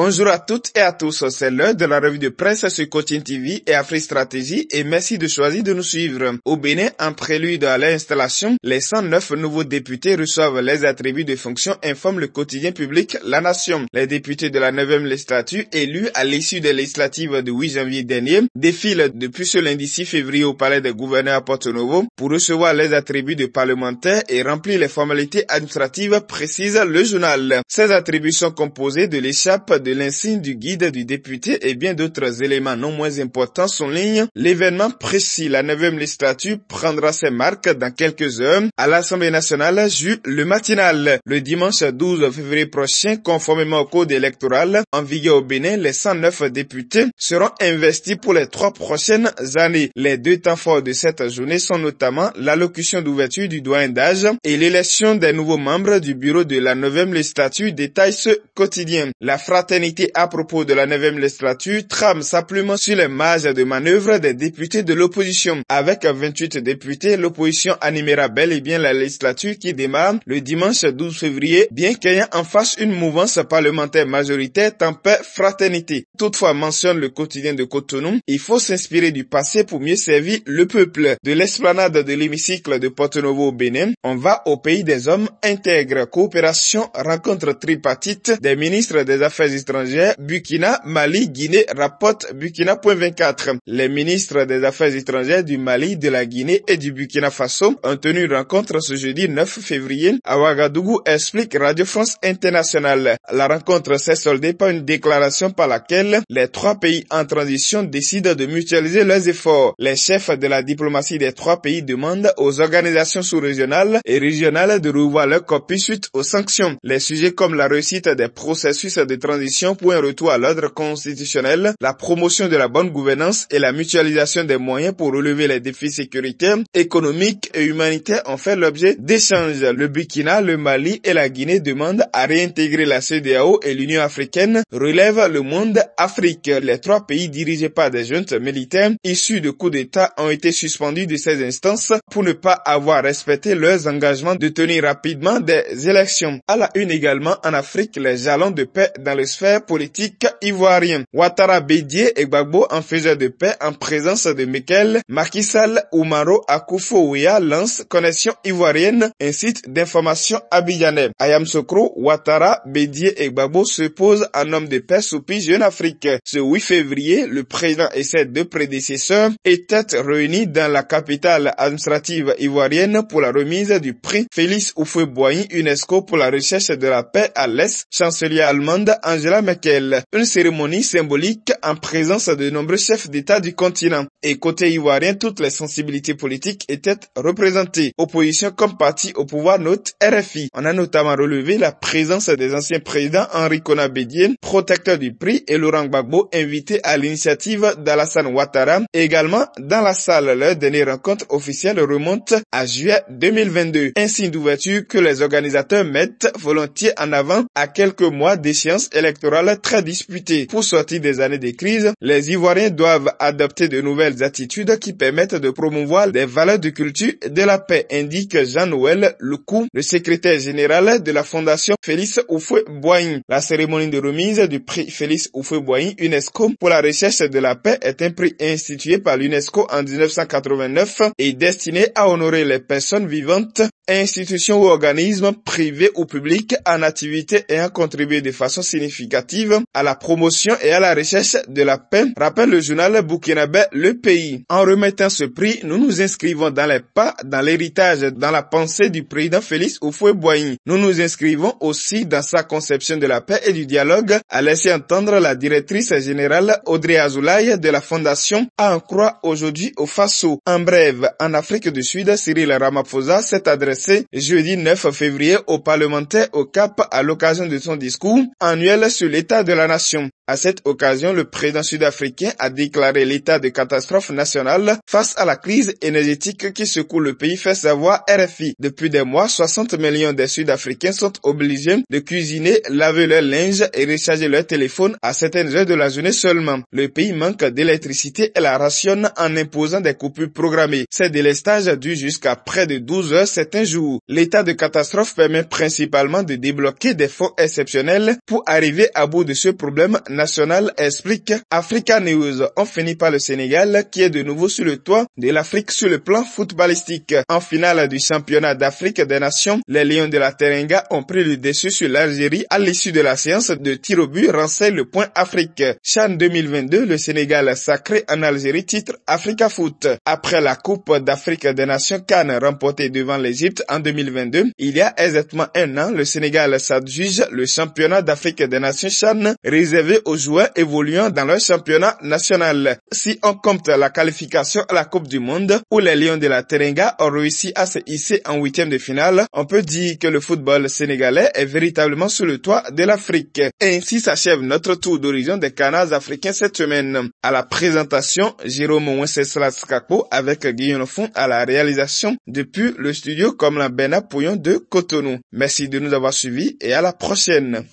Bonjour à toutes et à tous, c'est l'heure de la revue de presse sur Cotient TV et Afri Stratégie et merci de choisir de nous suivre. Au Bénin, en prélude à l'installation, les 109 nouveaux députés reçoivent les attributs de fonction, informe le quotidien public La Nation. Les députés de la 9e législature élus à l'issue des législatives de 8 janvier dernier défilent depuis ce lundi 6 février au palais des gouverneurs à Porto Novo pour recevoir les attributs de parlementaires et remplir les formalités administratives précises le journal. Ces attributs sont composés de l'échappe l'insigne du guide du député et bien d'autres éléments non moins importants soulignent l'événement précis. La neuvième législature prendra ses marques dans quelques heures à l'Assemblée nationale juste le matinal. Le dimanche 12 février prochain, conformément au code électoral en vigueur au Bénin, les 109 députés seront investis pour les trois prochaines années. Les deux temps forts de cette journée sont notamment l'allocution d'ouverture du doyen d'âge et l'élection des nouveaux membres du bureau de la neuvième législature détaille ce quotidien. La fraternité à propos de la 9e législature trame sa plume sur les marges de manœuvre des députés de l'opposition. Avec 28 députés, l'opposition animera bel et bien la législature qui démarre le dimanche 12 février, bien qu'ayant en face une mouvance parlementaire majoritaire tempête fraternité. Toutefois, mentionne le quotidien de Cotonou, il faut s'inspirer du passé pour mieux servir le peuple. De l'esplanade de l'hémicycle de Porto-Novo au Bénin, on va au pays des hommes intègre coopération, rencontre tripartite des ministres des Affaires étrangères, Mali, Guinée, rapporte Burkina.24. Les ministres des Affaires étrangères du Mali, de la Guinée et du Burkina Faso ont tenu une rencontre ce jeudi 9 février à Ouagadougou, explique Radio France Internationale. La rencontre s'est soldée par une déclaration par laquelle les trois pays en transition décident de mutualiser leurs efforts. Les chefs de la diplomatie des trois pays demandent aux organisations sous-régionales et régionales de revoir leur copie suite aux sanctions. Les sujets comme la réussite des processus de transition pour un retour à l'ordre constitutionnel, la promotion de la bonne gouvernance et la mutualisation des moyens pour relever les défis sécuritaires, économiques et humanitaires ont fait l'objet d'échanges. Le Burkina, le Mali et la Guinée demandent à réintégrer la CEDEAO et l'Union africaine relève le monde Afrique. Les trois pays dirigés par des juntes militaires issus de coups d'État ont été suspendus de ces instances pour ne pas avoir respecté leurs engagements de tenir rapidement des élections. À la une également en Afrique, les jalons de paix dans le politique ivoirienne. Ouattara Bédié et Gbagbo en faisant de paix en présence de Michael Macky Oumaro Akufo-Ouya lance Connexion ivoirienne, un site d'information abidjanais. Ayam Sokro, Ouattara, Bédié et Gbagbo se posent en homme de paix sous Jeune Afrique. Ce 8 février, le président et ses deux prédécesseurs étaient réunis dans la capitale administrative ivoirienne pour la remise du prix Félix oufoué boigny UNESCO pour la recherche de la paix à l'Est, chancelier allemande Angela Angela Merkel. Une cérémonie symbolique en présence de nombreux chefs d'État du continent. Et côté ivoirien, toutes les sensibilités politiques étaient représentées. Opposition comme parti au pouvoir note RFI. On a notamment relevé la présence des anciens présidents Henri Kona protecteur du prix, et Laurent Gbagbo, invité à l'initiative d'Alassane Ouattara, également dans la salle. Leur dernière rencontre officielle remonte à juillet 2022. Un signe d'ouverture que les organisateurs mettent volontiers en avant à quelques mois d'échéance électorale très disputé Pour sortir des années de crise, les Ivoiriens doivent adopter de nouvelles attitudes qui permettent de promouvoir des valeurs de culture et de la paix, indique Jean-Noël Lecou, le secrétaire général de la Fondation Félix Oufoué-Boigny. La cérémonie de remise du prix Félix Oufoué-Boigny UNESCO pour la recherche de la paix est un prix institué par l'UNESCO en 1989 et destiné à honorer les personnes vivantes institutions ou organismes privés ou publics en activité et en contribué de façon significative à la promotion et à la recherche de la paix, rappelle le journal burkinabé Le Pays. En remettant ce prix, nous nous inscrivons dans les pas, dans l'héritage, dans la pensée du président Félix Oufoué-Boigny. Nous nous inscrivons aussi dans sa conception de la paix et du dialogue, a laissé entendre la directrice générale Audrey Azoulay de la Fondation à en croire aujourd'hui au Faso. En bref, en Afrique du Sud, Cyril Ramaphosa s'est adressé jeudi 9 février au parlementaire au Cap à l'occasion de son discours annuel sur l'état de la nation. À cette occasion, le président sud-africain a déclaré l'état de catastrophe nationale face à la crise énergétique qui secoue le pays, fait savoir RFI. Depuis des mois, 60 millions de Sud-Africains sont obligés de cuisiner, laver leur linge et recharger leur téléphone à certaines heures de la journée seulement. Le pays manque d'électricité et la rationne en imposant des coupures programmées. Ces délestages durent jusqu'à près de 12 heures certains jours. L'état de catastrophe permet principalement de débloquer des fonds exceptionnels pour arriver à bout de ce problème national explique Africa News. On finit par le Sénégal qui est de nouveau sur le toit de l'Afrique sur le plan footballistique. En finale du championnat d'Afrique des Nations, les Lions de la Terenga ont pris le dessus sur l'Algérie à l'issue de la séance de tir au but renseigne le point Afrique. Chan 2022, le Sénégal sacré en Algérie titre Africa Foot. Après la Coupe d'Afrique des Nations Cannes remportée devant l'Égypte en 2022, il y a exactement un an, le Sénégal s'adjuge le championnat d'Afrique des Nations Chan réservé aux joueurs évoluant dans leur championnat national. Si on compte la qualification à la Coupe du Monde, où les Lions de la Terenga ont réussi à se hisser en huitième de finale, on peut dire que le football sénégalais est véritablement sur le toit de l'Afrique. Ainsi s'achève notre tour d'horizon des canards africains cette semaine. À la présentation, Jérôme Wenceslas Kako avec Guillaume Font à la réalisation depuis le studio comme la Bena Pouillon de Cotonou. Merci de nous avoir suivis et à la prochaine.